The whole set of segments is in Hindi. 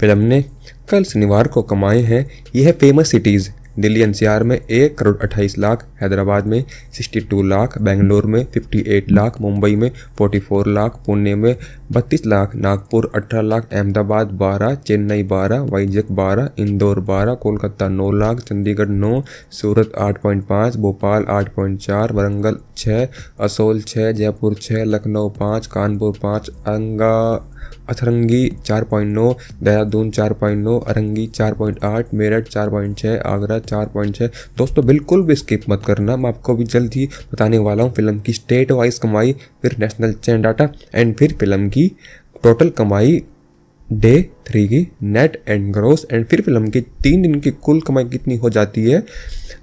फिल्म ने कल शनिवार को कमाए हैं यह फेमस सिटीज़ दिल्ली एनसीआर में एक करोड़ अट्ठाईस लाख हैदराबाद में सिक्सटी टू लाख बेंगलोर में फिफ्टी एट लाख मुंबई में फोर्टी फोर लाख पुणे में बत्तीस लाख नागपुर अठारह लाख अहमदाबाद बारह चेन्नई बारह वाइजक बारह इंदौर बारह कोलकाता नौ लाख चंडीगढ़ नौ सूरत आठ पॉइंट पाँच भोपाल आठ पॉइंट चार वरंगल छः असोल छः जयपुर छः लखनऊ पाँच कानपुर पाँच अंगा अथरंगी 4.9, देहरादून चार पॉइंट नौ अरंगी चार पॉइंट आठ मेरठ चार पॉइंट छः आगरा चार पॉइंट छः दोस्तों बिल्कुल भी स्किप मत करना मैं आपको भी जल्द ही बताने वाला हूँ फिल्म की स्टेट वाइज कमाई फिर नेशनल चैन डाटा एंड फिर फिल्म की टोटल कमाई डे थ्री की नेट एंड ग्रोस एंड फिर फिल्म की तीन दिन की कुल कमाई कितनी हो जाती है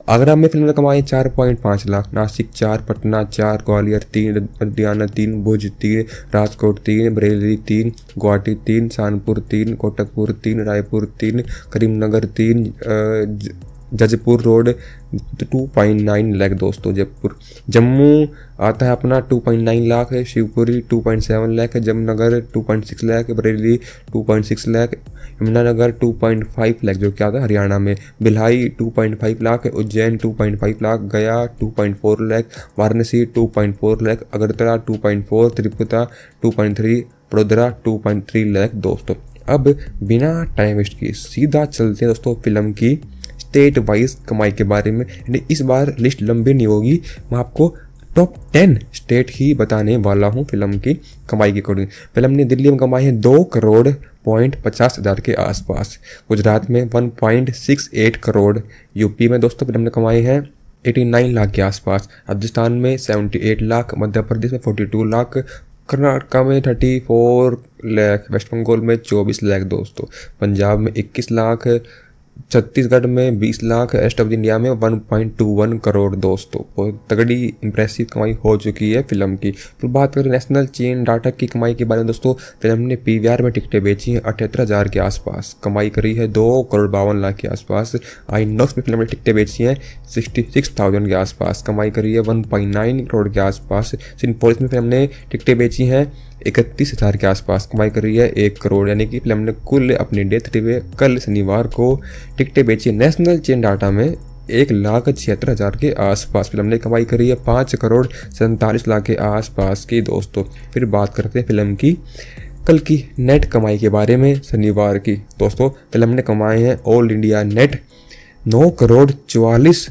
आगरा में फिल्म ने कमाई चार पॉइंट पाँच लाख नासिक चार पटना चार ग्वालियर तीन लुधियाना तीन भुज तीन राजकोट तीन बरेली तीन गुवाहाटी तीन कानपुर तीन कोटकपुर तीन रायपुर तीन करीमनगर तीन जजपुर रोड 2.9 लाख दोस्तों जयपुर जम्मू आता है अपना 2.9 लाख है शिवपुरी 2.7 लाख है जमनगर 2.6 लाख बरेली 2.6 लाख यमुनानगर 2.5 लाख जो क्या आता है हरियाणा में बिल्हाई 2.5 लाख है उज्जैन 2.5 लाख गया 2.4 लाख वाराणसी 2.4 लाख अगरतला 2.4 त्रिपुरा 2.3 वडोदरा 2.3 लाख दोस्तों अब बिना टाइम वेस्ट किए सीधा चलते हैं दोस्तों फिल्म की स्टेट वाइज कमाई के बारे में यानी इस बार लिस्ट लंबी नहीं होगी मैं आपको टॉप टेन स्टेट ही बताने वाला हूँ फिल्म की कमाई के अकॉर्डिंग फिल्म ने दिल्ली में कमाई है दो करोड़ पॉइंट पचास हज़ार के आसपास गुजरात में one point six eight crore UP में दोस्तों फिल्म ने कमाई है एटी नाइन लाख के आसपास राजस्थान में सेवेंटी एट लाख मध्य प्रदेश में फोर्टी टू लाख कर्नाटका में thirty four lakh West Bengal में चौबीस लाख दोस्तों पंजाब में इक्कीस लाख छत्तीसगढ़ में 20 लाख रेस्ट ऑफ इंडिया में 1.21 करोड़ दोस्तों बहुत तगड़ी इंप्रेसिव कमाई हो चुकी है फिल्म की फिर बात करें नेशनल चेन डाटा की कमाई के बारे में दोस्तों फिल्म ने पी में टिकटें बेची हैं अठहत्तर हज़ार के आसपास कमाई करी है दो करोड़ बावन लाख के आसपास आई में फिल्म ने टिकटें बेची हैं सिक्सटी सिक्स थाउजेंड के आसपास कमाई करी है वन पॉइंट नाइन करोड़ के आसपास सिंपोलिस में फिल्म ने टिकटें बेची हैं इकतीस हज़ार के आसपास कमाई कर रही है एक करोड़ यानी कि फिल्म ने कुल अपनी डेथ डे कल शनिवार को टिकटें बेची नेशनल चेन डाटा में एक लाख छिहत्तर हज़ार के आसपास फिल्म ने कमाई करी है पाँच करोड़ सैंतालीस लाख के आसपास की दोस्तों फिर बात करते हैं फिल्म की कल की नेट कमाई के बारे में शनिवार की दोस्तों फिल्म ने कमाए हैं ऑल इंडिया नेट नौ करोड़ चवालीस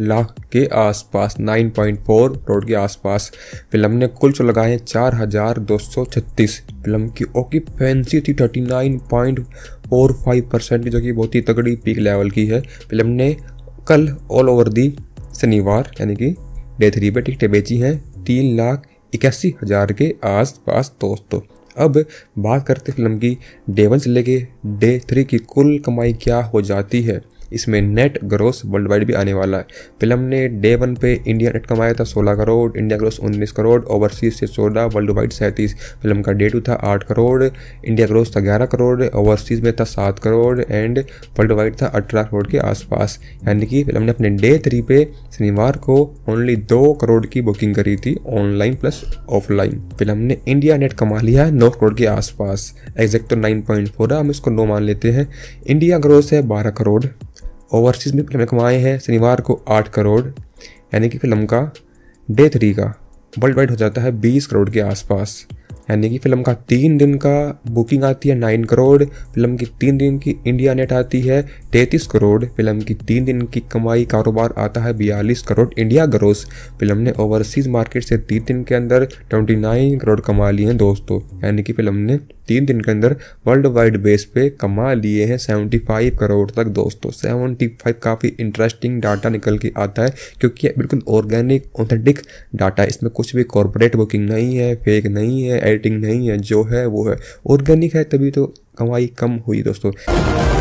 लाख के आसपास 9.4 करोड़ के आसपास फिल्म ने कुल लगाए चार हजार दो सौ छत्तीस फिल्म की ऑक्यूपेंसी थी thirty nine point four five percent जो कि बहुत ही तगड़ी पीक लेवल की है फिल्म ने कल ऑल ओवर दी शनिवार यानी कि डे थ्री पर टिकटें बेची हैं तीन लाख इक्यासी हज़ार के आसपास दोस्तों अब बात करते फिल्म की डे वन से लेके डे थ्री की कुल कमाई क्या हो जाती है इसमें नेट ग्रोस वर्ल्ड वाइड भी आने वाला है फिल्म ने डे वन पे इंडिया नेट कमाया था 16 crore India gross 19 crore overseas से 16 वर्ल्ड वाइड सैंतीस फिल्म का डे टू था 8 करोड़ इंडिया ग्रोस था 11 करोड़ ओवरसीज में था 7 करोड़ एंड वर्ल्ड वाइड था 18 करोड़ के आसपास यानी कि फिल्म ने अपने डे थ्री पे शनिवार को ओनली दो करोड़ की बुकिंग करी थी ऑनलाइन प्लस ऑफलाइन फिल्म ने इंडिया नेट कमा लिया है नौ करोड़ के आसपास एग्जैक्ट तो नाइन पॉइंट फोर है हम इसको नौ मान लेते हैं इंडिया ग्रोस है बारह करोड़ ओवरसीज़ में फिल्म कमाए हैं शनिवार को आठ करोड़ यानी कि फिल्म का डे थ्री का वर्ल्ड वाइड हो जाता है बीस करोड़ के आसपास यानी कि फिल्म का तीन दिन का बुकिंग आती है नाइन करोड़ फिल्म की तीन दिन की इंडिया नेट आती है तैंतीस करोड़ फिल्म की तीन दिन की कमाई कारोबार आता है बयालीस करोड़ इंडिया ग्रोस फिल्म ने ओवरसीज़ मार्केट से तीन दिन के अंदर ट्वेंटी नाइन करोड़ कमा लिए हैं दोस्तों यानी कि फिल्म ने तीन दिन के अंदर वर्ल्ड वाइड बेस पे कमा लिए हैं सेवेंटी फाइव करोड़ तक दोस्तों सेवेंटी फाइव काफ़ी इंटरेस्टिंग डाटा निकल के आता है क्योंकि बिल्कुल ऑर्गेनिक ऑथेंटिक डाटा है इसमें कुछ भी कॉरपोरेट बुकिंग नहीं है फेक नहीं है एडिटिंग नहीं है जो है वो है ऑर्गेनिक है तभी तो कमाई कम हुई दोस्तों